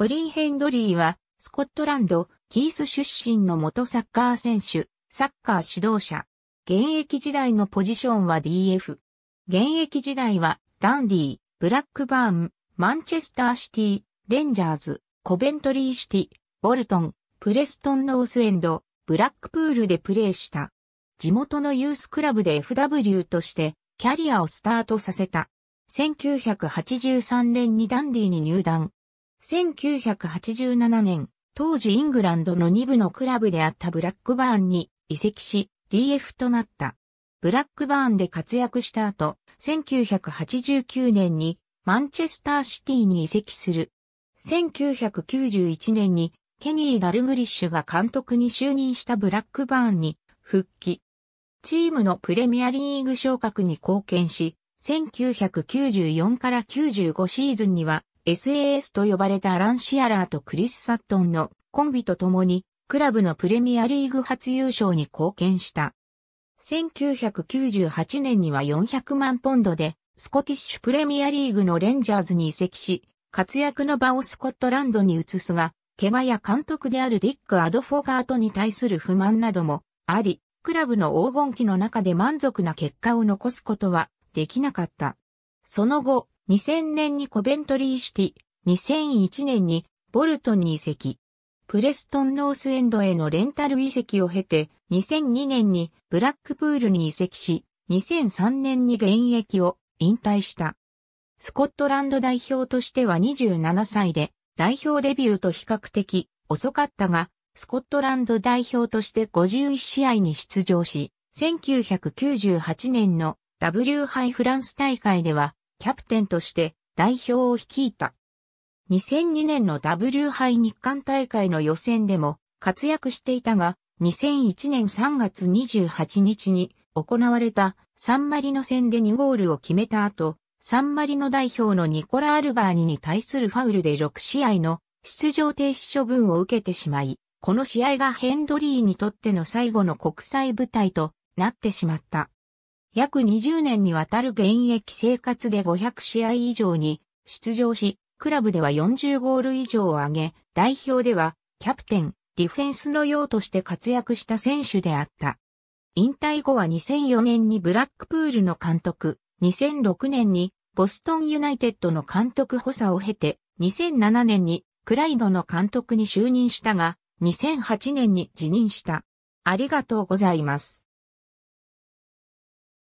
コリン・ヘンドリーは、スコットランド、キース出身の元サッカー選手、サッカー指導者。現役時代のポジションは DF。現役時代は、ダンディブラックバーン、マンチェスターシティ、レンジャーズ、コベントリーシティ、ボルトン、プレストンノースエンド、ブラックプールでプレーした。地元のユースクラブで FW としてキャリアをスタートさせた。1983年にダンディに入団、1987年、当時イングランドの2部のクラブであったブラックバーンに移籍し、DF となった。ブラックバーンで活躍した後、1989年にマンチェスターシティに移籍する。1991年にケニー・ダルグリッシュが監督に就任したブラックバーンに復帰。チームのプレミアリーグ昇格に貢献し、1994から95シーズンには SAS と呼ばれたアラン・シアラーとクリス・サットンのコンビと共に、クラブのプレミアリーグ初優勝に貢献した。1998年には400万ポンドで、スコティッシュプレミアリーグのレンジャーズに移籍し、活躍の場をスコットランドに移すが、怪我や監督であるディック・アドフォーカートに対する不満などもあり、クラブの黄金期の中で満足な結果を残すことはできなかった。その後、2000年にコベントリーシティ、2001年にボルトンに移籍。プレストンノースエンドへのレンタル移籍を経て、2002年にブラックプールに移籍し、2003年に現役を引退した。スコットランド代表としては27歳で、代表デビューと比較的遅かったが、スコットランド代表として51試合に出場し、1998年の W 杯フランス大会ではキャプテンとして代表を率いた。2002年の W 杯日韓大会の予選でも活躍していたが、2001年3月28日に行われたサンマリノ戦で2ゴールを決めた後、サンマリノ代表のニコラ・アルバーニに対するファウルで6試合の出場停止処分を受けてしまい、この試合がヘンドリーにとっての最後の国際舞台となってしまった。約20年にわたる現役生活で500試合以上に出場し、クラブでは40ゴール以上を挙げ、代表ではキャプテン、ディフェンスの用として活躍した選手であった。引退後は2004年にブラックプールの監督、2006年にボストンユナイテッドの監督補佐を経て、2007年にクライドの監督に就任したが、2008年に辞任した。ありがとうございます。